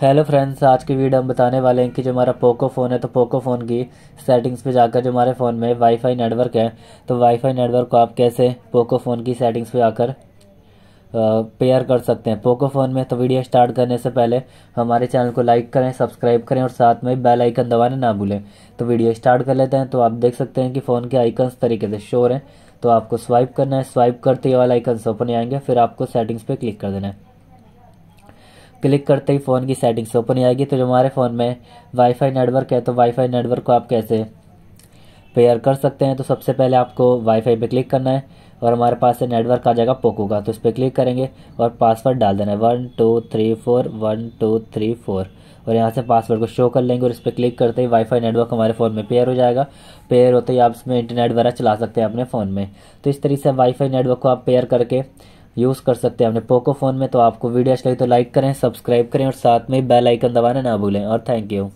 hello friends आज की video हम बताने वाले हैं कि जो हमारा पोको फ़ोन है तो पोको फ़ोन की सेटिंग्स पे जाकर जो हमारे फ़ोन में वाईफाई नेटवर्क है तो वाईफाई नेटवर्क को आप कैसे पोको फ़ोन की सेटिंग्स पे आकर पेयर कर सकते हैं पोको फ़ोन में तो वीडियो स्टार्ट करने से पहले हमारे चैनल को लाइक करें सब्सक्राइब करें और साथ में बेल आइकन दबाना ना भूलें तो वीडियो स्टार्ट कर लेते हैं तो आप देख सकते हैं कि फ़ोन के आइकन्स तरीके से शोर हैं तो आपको स्वाइप करना है स्वाइप करते ही वाला आइकन्स ओपन आएंगे फिर आपको सेटिंग्स पर क्लिक कर देना है क्लिक करते ही फ़ोन की सेटिंग्स ओपन ही आएगी तो जो हमारे फ़ोन में वाईफाई नेटवर्क है तो वाईफाई नेटवर्क को आप कैसे पेयर कर सकते हैं तो सबसे पहले आपको वाईफाई पे क्लिक करना है और हमारे पास से नेटवर्क आ जाएगा पोको का तो इस पर क्लिक करेंगे और पासवर्ड डाल देना है one two three four one two three four और यहाँ से पासवर्ड को शो कर लेंगे और इस पर क्लिक करते ही वाईफाई नेटवर्क हमारे फ़ोन में पेयर हो जाएगा पेयर होते ही आप इसमें इंटरनेट वगैरह चला सकते हैं अपने फ़ोन में तो इस तरीके से वाईफाई नेटवर्क को आप पेयर करके यूज़ कर सकते हैं अपने पोको फ़ोन में तो आपको वीडियो अच्छी लगी तो लाइक करें सब्सक्राइब करें और साथ में बेल आइकन दबाना ना भूलें और थैंक यू